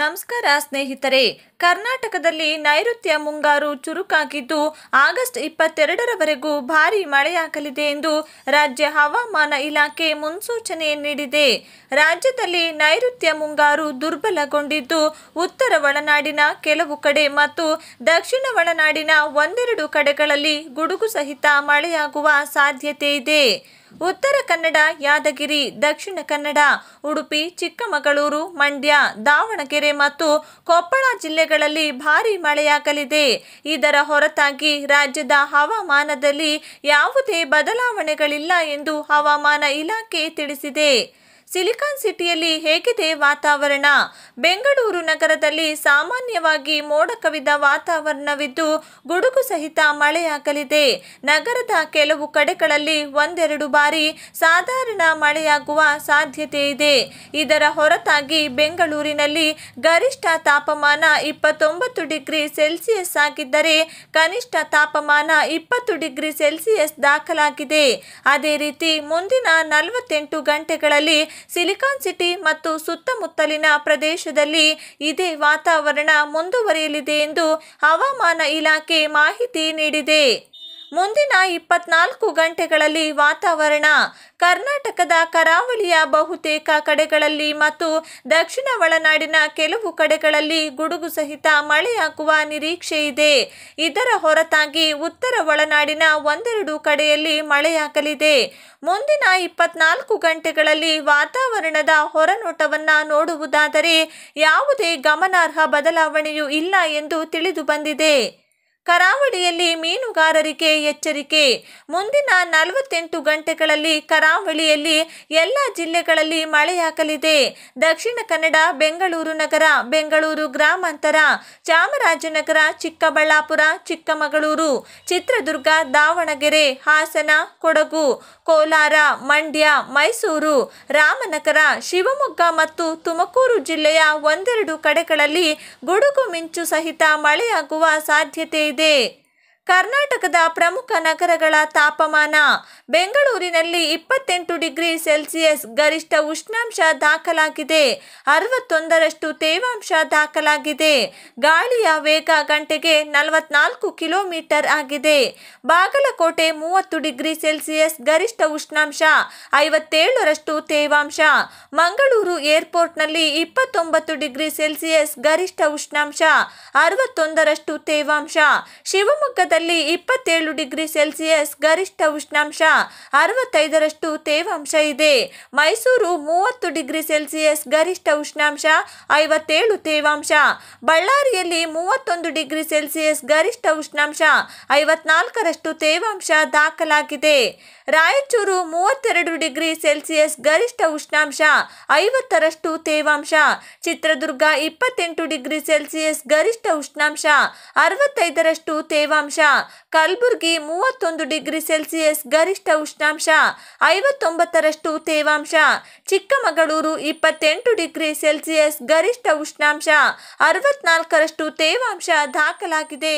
ನಮಸ್ಕಾರ ಸ್ನೇಹಿತರೆ ಕರ್ನಾಟಕದಲ್ಲಿ ನೈಋತ್ಯ ಮುಂಗಾರು ಚುರುಕಾಗಿದ್ದು ಆಗಸ್ಟ್ ಇಪ್ಪತ್ತೆರಡರವರೆಗೂ ಭಾರಿ ಮಳೆಯಾಗಲಿದೆ ಎಂದು ರಾಜ್ಯ ಹವಾಮಾನ ಇಲಾಖೆ ಮುನ್ಸೂಚನೆ ನೀಡಿದೆ ರಾಜ್ಯದಲ್ಲಿ ನೈಋತ್ಯ ಮುಂಗಾರು ದುರ್ಬಲಗೊಂಡಿದ್ದು ಉತ್ತರ ಒಳನಾಡಿನ ಕೆಲವು ಕಡೆ ಮತ್ತು ದಕ್ಷಿಣ ಒಳನಾಡಿನ ಒಂದೆರಡು ಕಡೆಗಳಲ್ಲಿ ಗುಡುಗು ಸಹಿತ ಮಳೆಯಾಗುವ ಸಾಧ್ಯತೆ ಇದೆ ಉತ್ತರ ಕನ್ನಡ ಯಾದಗಿರಿ ದಕ್ಷಿಣ ಕನ್ನಡ ಉಡುಪಿ ಚಿಕ್ಕಮಗಳೂರು ಮಂಡ್ಯ ದಾವಣಗೆರೆ ಮತ್ತು ಕೊಪ್ಪಳ ಜಿಲ್ಲೆಗಳಲ್ಲಿ ಭಾರಿ ಮಳೆಯಾಗಲಿದೆ ಇದರ ಹೊರತಾಗಿ ರಾಜ್ಯದ ಹವಾಮಾನದಲ್ಲಿ ಯಾವುದೇ ಬದಲಾವಣೆಗಳಿಲ್ಲ ಎಂದು ಹವಾಮಾನ ಇಲಾಖೆ ತಿಳಿಸಿದೆ ಸಿಲಿಕಾನ್ ಸಿಟಿಯಲ್ಲಿ ಹೇಗಿದೆ ವಾತಾವರಣ ಬೆಂಗಳೂರು ನಗರದಲ್ಲಿ ಸಾಮಾನ್ಯವಾಗಿ ಮೋಡ ಕವಿದ ವಾತಾವರಣವಿದ್ದು ಗುಡುಗು ಸಹಿತ ಮಳೆಯಾಗಲಿದೆ ನಗರದ ಕೆಲವು ಕಡೆಗಳಲ್ಲಿ ಒಂದೆರಡು ಬಾರಿ ಸಾಧಾರಣ ಮಳೆಯಾಗುವ ಸಾಧ್ಯತೆ ಇದೆ ಇದರ ಹೊರತಾಗಿ ಬೆಂಗಳೂರಿನಲ್ಲಿ ಗರಿಷ್ಠ ತಾಪಮಾನ ಇಪ್ಪತ್ತೊಂಬತ್ತು ಡಿಗ್ರಿ ಸೆಲ್ಸಿಯಸ್ ಆಗಿದ್ದರೆ ಕನಿಷ್ಠ ತಾಪಮಾನ ಇಪ್ಪತ್ತು ಡಿಗ್ರಿ ಸೆಲ್ಸಿಯಸ್ ದಾಖಲಾಗಿದೆ ಅದೇ ರೀತಿ ಮುಂದಿನ ನಲವತ್ತೆಂಟು ಗಂಟೆಗಳಲ್ಲಿ ಸಿಲಿಕಾನ್ ಸಿಟಿ ಮತ್ತು ಸುತ್ತಮುತ್ತಲಿನ ಪ್ರದೇಶದಲ್ಲಿ ಇದೇ ವಾತಾವರಣ ಮುಂದುವರಿಯಲಿದೆ ಎಂದು ಹವಾಮಾನ ಇಲಾಖೆ ಮಾಹಿತಿ ನೀಡಿದೆ ಮುಂದಿನ ಇಪ್ಪತ್ನಾಲ್ಕು ಗಂಟೆಗಳಲ್ಲಿ ವಾತಾವರಣ ಕರ್ನಾಟಕದ ಕರಾವಳಿಯ ಬಹುತೇಕ ಕಡೆಗಳಲ್ಲಿ ಮತ್ತು ದಕ್ಷಿಣ ಒಳನಾಡಿನ ಕೆಲವು ಕಡೆಗಳಲ್ಲಿ ಗುಡುಗು ಸಹಿತ ಮಳೆಯಾಗುವ ನಿರೀಕ್ಷೆ ಇದೆ ಇದರ ಹೊರತಾಗಿ ಉತ್ತರ ಒಳನಾಡಿನ ಒಂದೆರಡು ಕಡೆಯಲ್ಲಿ ಮಳೆಯಾಗಲಿದೆ ಮುಂದಿನ ಇಪ್ಪತ್ನಾಲ್ಕು ಗಂಟೆಗಳಲ್ಲಿ ವಾತಾವರಣದ ಹೊರನೋಟವನ್ನು ನೋಡುವುದಾದರೆ ಯಾವುದೇ ಗಮನಾರ್ಹ ಬದಲಾವಣೆಯೂ ಇಲ್ಲ ಎಂದು ತಿಳಿದು ಬಂದಿದೆ ಕರಾವಳಿಯಲ್ಲಿ ಮೀನುಗಾರರಿಗೆ ಎಚ್ಚರಿಕೆ ಮುಂದಿನ ನಲವತ್ತೆಂಟು ಗಂಟೆಗಳಲ್ಲಿ ಕರಾವಳಿಯಲ್ಲಿ ಎಲ್ಲ ಜಿಲ್ಲೆಗಳಲ್ಲಿ ಮಳೆಯಾಗಲಿದೆ ದಕ್ಷಿಣ ಕನ್ನಡ ಬೆಂಗಳೂರು ನಗರ ಬೆಂಗಳೂರು ಗ್ರಾಮಾಂತರ ಚಾಮರಾಜನಗರ ಚಿಕ್ಕಬಳ್ಳಾಪುರ ಚಿಕ್ಕಮಗಳೂರು ಚಿತ್ರದುರ್ಗ ದಾವಣಗೆರೆ ಹಾಸನ ಕೊಡಗು ಕೋಲಾರ ಮಂಡ್ಯ ಮೈಸೂರು ರಾಮನಗರ ಶಿವಮೊಗ್ಗ ಮತ್ತು ತುಮಕೂರು ಜಿಲ್ಲೆಯ ಒಂದೆರಡು ಕಡೆಗಳಲ್ಲಿ ಗುಡುಗು ಮಿಂಚು ಸಹಿತ ಮಳೆಯಾಗುವ ಸಾಧ್ಯತೆ ಇದೆ ಇದೆ ಕರ್ನಾಟಕದ ಪ್ರಮುಖ ನಗರಗಳ ತಾಪಮಾನ ಬೆಂಗಳೂರಿನಲ್ಲಿ ಇಪ್ಪತ್ತೆಂಟು ಡಿಗ್ರಿ ಸೆಲ್ಸಿಯಸ್ ಗರಿಷ್ಠ ಉಷ್ಣಾಂಶ ದಾಖಲಾಗಿದೆ ಅರವತ್ತೊಂದರಷ್ಟು ತೇವಾಂಶ ದಾಖಲಾಗಿದೆ ಗಾಳಿಯ ವೇಗ ಗಂಟೆಗೆ ನಲವತ್ನಾಲ್ಕು ಕಿಲೋಮೀಟರ್ ಆಗಿದೆ ಬಾಗಲಕೋಟೆ ಮೂವತ್ತು ಡಿಗ್ರಿ ಸೆಲ್ಸಿಯಸ್ ಗರಿಷ್ಠ ಉಷ್ಣಾಂಶ ಐವತ್ತೇಳರಷ್ಟು ತೇವಾಂಶ ಮಂಗಳೂರು ಏರ್ಪೋರ್ಟ್ನಲ್ಲಿ ಇಪ್ಪತ್ತೊಂಬತ್ತು ಡಿಗ್ರಿ ಸೆಲ್ಸಿಯಸ್ ಗರಿಷ್ಠ ಉಷ್ಣಾಂಶ ಅರವತ್ತೊಂದರಷ್ಟು ತೇವಾಂಶ ಶಿವಮೊಗ್ಗದ ಭಾರತದಲ್ಲಿ ಇಪ್ಪತ್ತೇಳು ಡಿಗ್ರಿ ಸೆಲ್ಸಿಯಸ್ ಗರಿಷ್ಠ ಉಷ್ಣಾಂಶ ಅರವತ್ತೈದರಷ್ಟು ತೇವಾಂಶ ಇದೆ ಮೈಸೂರು ಮೂವತ್ತು ಡಿಗ್ರಿ ಸೆಲ್ಸಿಯಸ್ ಗರಿಷ್ಠ ಉಷ್ಣಾಂಶ ಐವತ್ತೇಳು ತೇವಾಂಶ ಬಳ್ಳಾರಿಯಲ್ಲಿ ಮೂವತ್ತೊಂದು ಡಿಗ್ರಿ ಸೆಲ್ಸಿಯಸ್ ಗರಿಷ್ಠ ಉಷ್ಣಾಂಶ ಐವತ್ನಾಲ್ಕರಷ್ಟು ತೇವಾಂಶ ದಾಖಲಾಗಿದೆ ರಾಯಚೂರು ಮೂವತ್ತೆರಡು ಡಿಗ್ರಿ ಸೆಲ್ಸಿಯಸ್ ಗರಿಷ್ಠ ಉಷ್ಣಾಂಶ ಐವತ್ತರಷ್ಟು ತೇವಾಂಶ ಚಿತ್ರದುರ್ಗ ಇಪ್ಪತ್ತೆಂಟು ಡಿಗ್ರಿ ಸೆಲ್ಸಿಯಸ್ ಗರಿಷ್ಠ ಉಷ್ಣಾಂಶ ಅರವತ್ತೈದರಷ್ಟು ತೇವಾಂಶ ಕಲ್ಬುರ್ಗಿ ಮೂವತ್ತೊಂದು ಡಿಗ್ರಿ ಸೆಲ್ಸಿಯಸ್ ಗರಿಷ್ಠ ಉಷ್ಣಾಂಶ ಐವತ್ತೊಂಬತ್ತರಷ್ಟು ತೇವಾಂಶ ಚಿಕ್ಕಮಗಳೂರು ಇಪ್ಪತ್ತೆಂಟು ಡಿಗ್ರಿ ಸೆಲ್ಸಿಯಸ್ ಗರಿಷ್ಠ ಉಷ್ಣಾಂಶ ಅರವತ್ನಾಲ್ಕರಷ್ಟು ತೇವಾಂಶ ದಾಖಲಾಗಿದೆ